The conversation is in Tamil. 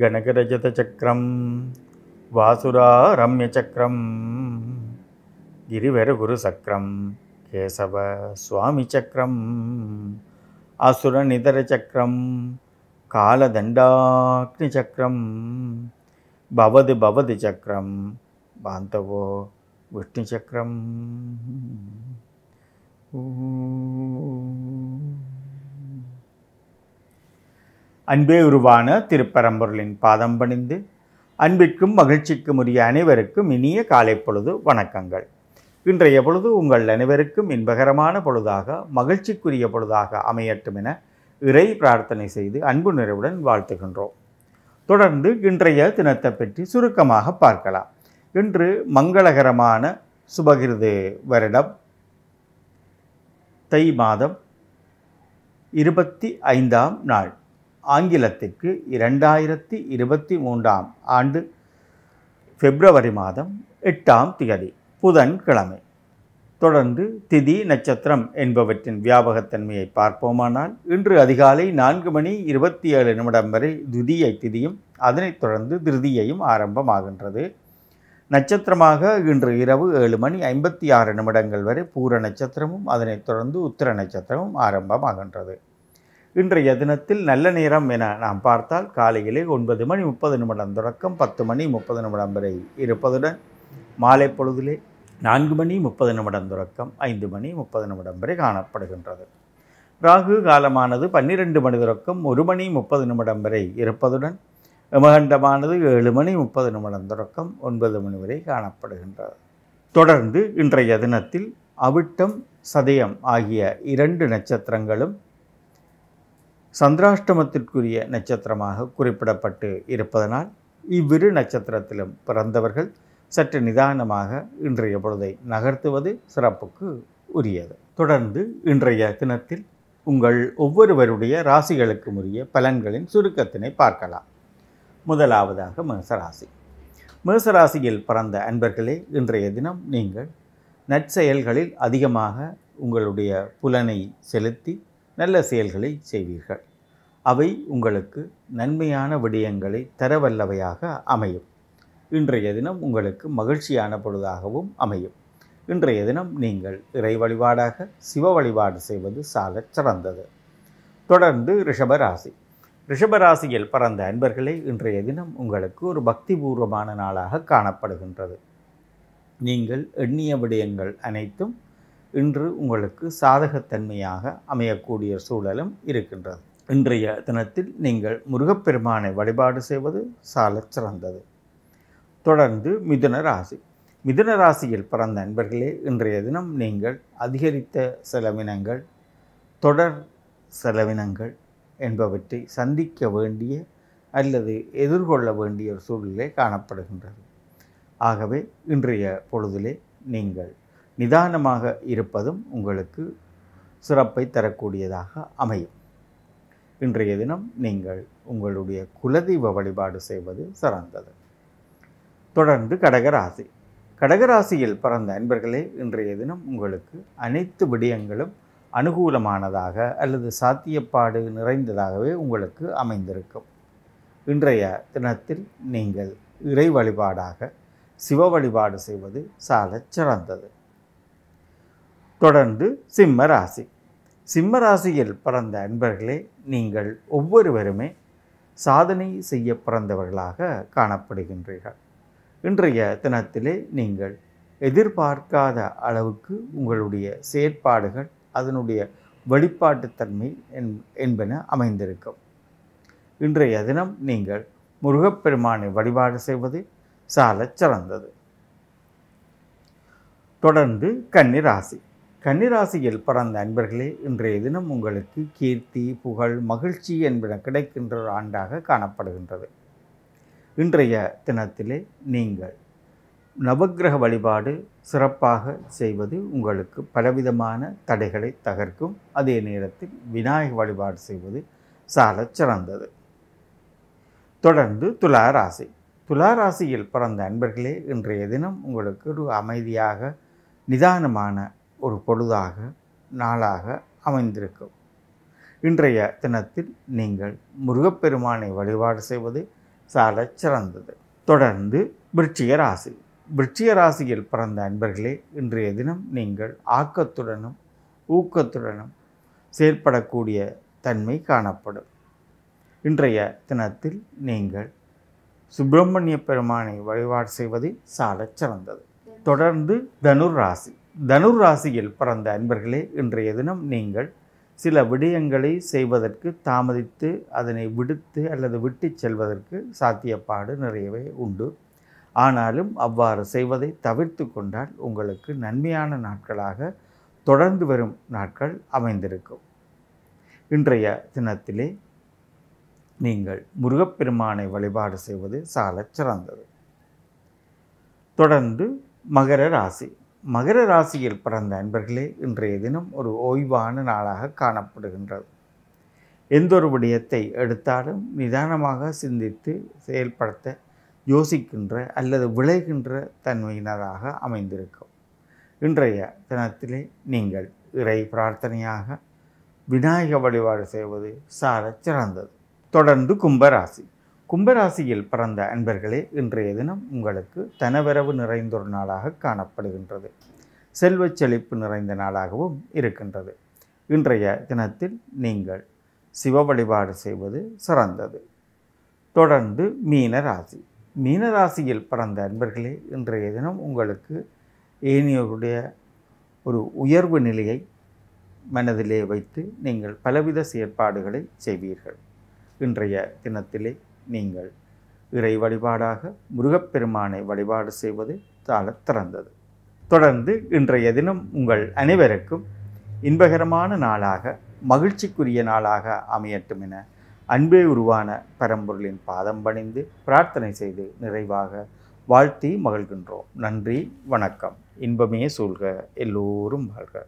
గణకరజత చక్రం గణగరజతచక్రం గురు గిరివెరుగురుసక్రం కేశవ స్వామి చక్రం అసుర నిదర చక్రం కాలదండాగ్ని చక్రం భవది భవది చక్రం బాంతవో విష్ణు చక్రం அன்பே உருவான திருப்பரம்பொருளின் பாதம் பணிந்து அன்பிற்கும் மகிழ்ச்சிக்கும் உரிய அனைவருக்கும் இனிய காலை பொழுது வணக்கங்கள் இன்றைய பொழுது உங்கள் அனைவருக்கும் இன்பகரமான பொழுதாக மகிழ்ச்சிக்குரிய பொழுதாக அமையட்டும் என இறை பிரார்த்தனை செய்து அன்பு நிறைவுடன் வாழ்த்துகின்றோம் தொடர்ந்து இன்றைய தினத்தை பற்றி சுருக்கமாக பார்க்கலாம் இன்று மங்களகரமான சுபகிருது வருடம் தை மாதம் இருபத்தி ஐந்தாம் நாள் ஆங்கிலத்திற்கு இரண்டாயிரத்தி இருபத்தி மூன்றாம் ஆண்டு பிப்ரவரி மாதம் எட்டாம் திகதி புதன் கிழமை தொடர்ந்து திதி நட்சத்திரம் என்பவற்றின் வியாபகத்தன்மையை பார்ப்போமானால் இன்று அதிகாலை நான்கு மணி இருபத்தி ஏழு நிமிடம் வரை துதியை திதியும் அதனைத் தொடர்ந்து திருதியையும் ஆரம்பமாகின்றது நட்சத்திரமாக இன்று இரவு ஏழு மணி ஐம்பத்தி ஆறு நிமிடங்கள் வரை பூர நட்சத்திரமும் அதனைத் தொடர்ந்து உத்திர நட்சத்திரமும் ஆரம்பமாகின்றது இன்றைய தினத்தில் நல்ல நேரம் என நாம் பார்த்தால் காலையிலே ஒன்பது மணி முப்பது நிமிடம் தொடக்கம் பத்து மணி முப்பது நிமிடம் வரை இருப்பதுடன் மாலை பொழுதிலே நான்கு மணி முப்பது நிமிடம் தொடக்கம் ஐந்து மணி முப்பது நிமிடம் வரை காணப்படுகின்றது ராகு காலமானது பன்னிரெண்டு மணி தொடக்கம் ஒரு மணி முப்பது நிமிடம் வரை இருப்பதுடன் எமகண்டமானது ஏழு மணி முப்பது நிமிடம் தொடக்கம் ஒன்பது மணி வரை காணப்படுகின்றது தொடர்ந்து இன்றைய தினத்தில் அவிட்டம் சதயம் ஆகிய இரண்டு நட்சத்திரங்களும் சந்திராஷ்டமத்திற்குரிய நட்சத்திரமாக குறிப்பிடப்பட்டு இருப்பதனால் இவ்விரு நட்சத்திரத்திலும் பிறந்தவர்கள் சற்று நிதானமாக இன்றைய பொழுதை நகர்த்துவது சிறப்புக்கு உரியது தொடர்ந்து இன்றைய தினத்தில் உங்கள் ஒவ்வொருவருடைய ராசிகளுக்கு உரிய பலன்களின் சுருக்கத்தினை பார்க்கலாம் முதலாவதாக மேசராசி மேசராசியில் பிறந்த அன்பர்களே இன்றைய தினம் நீங்கள் நற்செயல்களில் அதிகமாக உங்களுடைய புலனை செலுத்தி நல்ல செயல்களை செய்வீர்கள் அவை உங்களுக்கு நன்மையான விடயங்களை தரவல்லவையாக அமையும் இன்றைய தினம் உங்களுக்கு மகிழ்ச்சியான பொழுதாகவும் அமையும் இன்றைய தினம் நீங்கள் இறை வழிபாடாக சிவ வழிபாடு செய்வது சாலச் சிறந்தது தொடர்ந்து ரிஷபராசி ரிஷபராசியில் பிறந்த அன்பர்களே இன்றைய தினம் உங்களுக்கு ஒரு பக்திபூர்வமான நாளாக காணப்படுகின்றது நீங்கள் எண்ணிய விடயங்கள் அனைத்தும் இன்று உங்களுக்கு சாதகத்தன்மையாக அமையக்கூடிய சூழலும் இருக்கின்றது இன்றைய தினத்தில் நீங்கள் முருகப்பெருமானை வழிபாடு செய்வது சால சிறந்தது தொடர்ந்து மிதுன ராசி மிதுன ராசியில் பிறந்த நண்பர்களே இன்றைய தினம் நீங்கள் அதிகரித்த செலவினங்கள் தொடர் செலவினங்கள் என்பவற்றை சந்திக்க வேண்டிய அல்லது எதிர்கொள்ள வேண்டிய ஒரு சூழ்நிலை காணப்படுகின்றது ஆகவே இன்றைய பொழுதிலே நீங்கள் நிதானமாக இருப்பதும் உங்களுக்கு சிறப்பை தரக்கூடியதாக அமையும் இன்றைய தினம் நீங்கள் உங்களுடைய குலதெய்வ வழிபாடு செய்வது சிறந்தது தொடர்ந்து கடகராசி கடகராசியில் பிறந்த அன்பர்களே இன்றைய தினம் உங்களுக்கு அனைத்து விடயங்களும் அனுகூலமானதாக அல்லது சாத்தியப்பாடு நிறைந்ததாகவே உங்களுக்கு அமைந்திருக்கும் இன்றைய தினத்தில் நீங்கள் இறை வழிபாடாக சிவ வழிபாடு செய்வது சால சிறந்தது தொடர்ந்து சிம்ம ராசி சிம்ம ராசியில் பிறந்த அன்பர்களே நீங்கள் ஒவ்வொருவருமே சாதனை செய்ய பிறந்தவர்களாக காணப்படுகின்றீர்கள் இன்றைய தினத்திலே நீங்கள் எதிர்பார்க்காத அளவுக்கு உங்களுடைய செயற்பாடுகள் அதனுடைய வழிபாட்டுத்தன்மை என்பன அமைந்திருக்கும் இன்றைய தினம் நீங்கள் முருகப்பெருமானை வழிபாடு செய்வது சால சிறந்தது தொடர்ந்து கன்னி ராசி கன்னிராசியில் பிறந்த அன்பர்களே இன்றைய தினம் உங்களுக்கு கீர்த்தி புகழ் மகிழ்ச்சி என்பன கிடைக்கின்ற ஒரு ஆண்டாக காணப்படுகின்றது இன்றைய தினத்திலே நீங்கள் நவகிரக வழிபாடு சிறப்பாக செய்வது உங்களுக்கு பலவிதமான தடைகளை தகர்க்கும் அதே நேரத்தில் விநாயக வழிபாடு செய்வது சால சிறந்தது தொடர்ந்து துலா ராசி துலா ராசியில் பிறந்த அன்பர்களே இன்றைய தினம் உங்களுக்கு ஒரு அமைதியாக நிதானமான ஒரு பொழுதாக நாளாக அமைந்திருக்கும் இன்றைய தினத்தில் நீங்கள் முருகப்பெருமானை வழிபாடு செய்வது சால சிறந்தது தொடர்ந்து விருட்சிக ராசி விருட்சிக ராசியில் பிறந்த அன்பர்களே இன்றைய தினம் நீங்கள் ஆக்கத்துடனும் ஊக்கத்துடனும் செயற்படக்கூடிய தன்மை காணப்படும் இன்றைய தினத்தில் நீங்கள் சுப்பிரமணிய பெருமானை வழிபாடு செய்வது சால சிறந்தது தொடர்ந்து தனுர் ராசி தனுர் ராசியில் பிறந்த அன்பர்களே இன்றைய தினம் நீங்கள் சில விடயங்களை செய்வதற்கு தாமதித்து அதனை விடுத்து அல்லது விட்டு செல்வதற்கு சாத்தியப்பாடு நிறையவே உண்டு ஆனாலும் அவ்வாறு செய்வதை தவிர்த்து கொண்டால் உங்களுக்கு நன்மையான நாட்களாக தொடர்ந்து வரும் நாட்கள் அமைந்திருக்கும் இன்றைய தினத்திலே நீங்கள் முருகப்பெருமானை வழிபாடு செய்வது சால சிறந்தது தொடர்ந்து மகர ராசி மகர ராசியில் பிறந்த அன்பர்களே இன்றைய தினம் ஒரு ஓய்வான நாளாக காணப்படுகின்றது எந்த ஒரு விடயத்தை எடுத்தாலும் நிதானமாக சிந்தித்து செயல்படுத்த யோசிக்கின்ற அல்லது விளைகின்ற தன்மையினராக அமைந்திருக்கும் இன்றைய தினத்திலே நீங்கள் இறை பிரார்த்தனையாக விநாயக வழிபாடு செய்வது சார சிறந்தது தொடர்ந்து கும்பராசி கும்பராசியில் பிறந்த அன்பர்களே இன்றைய தினம் உங்களுக்கு தனவரவு நிறைந்தொரு நாளாக காணப்படுகின்றது செல்வச் செழிப்பு நிறைந்த நாளாகவும் இருக்கின்றது இன்றைய தினத்தில் நீங்கள் சிவ வழிபாடு செய்வது சிறந்தது தொடர்ந்து மீனராசி மீனராசியில் பிறந்த அன்பர்களே இன்றைய தினம் உங்களுக்கு ஏனியோருடைய ஒரு உயர்வு நிலையை மனதிலே வைத்து நீங்கள் பலவித செயற்பாடுகளை செய்வீர்கள் இன்றைய தினத்திலே நீங்கள் இறை வழிபாடாக முருகப்பெருமானை வழிபாடு செய்வது தாழ திறந்தது தொடர்ந்து இன்றைய தினம் உங்கள் அனைவருக்கும் இன்பகரமான நாளாக மகிழ்ச்சிக்குரிய நாளாக அமையட்டும் என அன்பே உருவான பரம்பொருளின் பாதம் பணிந்து பிரார்த்தனை செய்து நிறைவாக வாழ்த்தி மகிழ்கின்றோம் நன்றி வணக்கம் இன்பமே சொல்க எல்லோரும் வாழ்க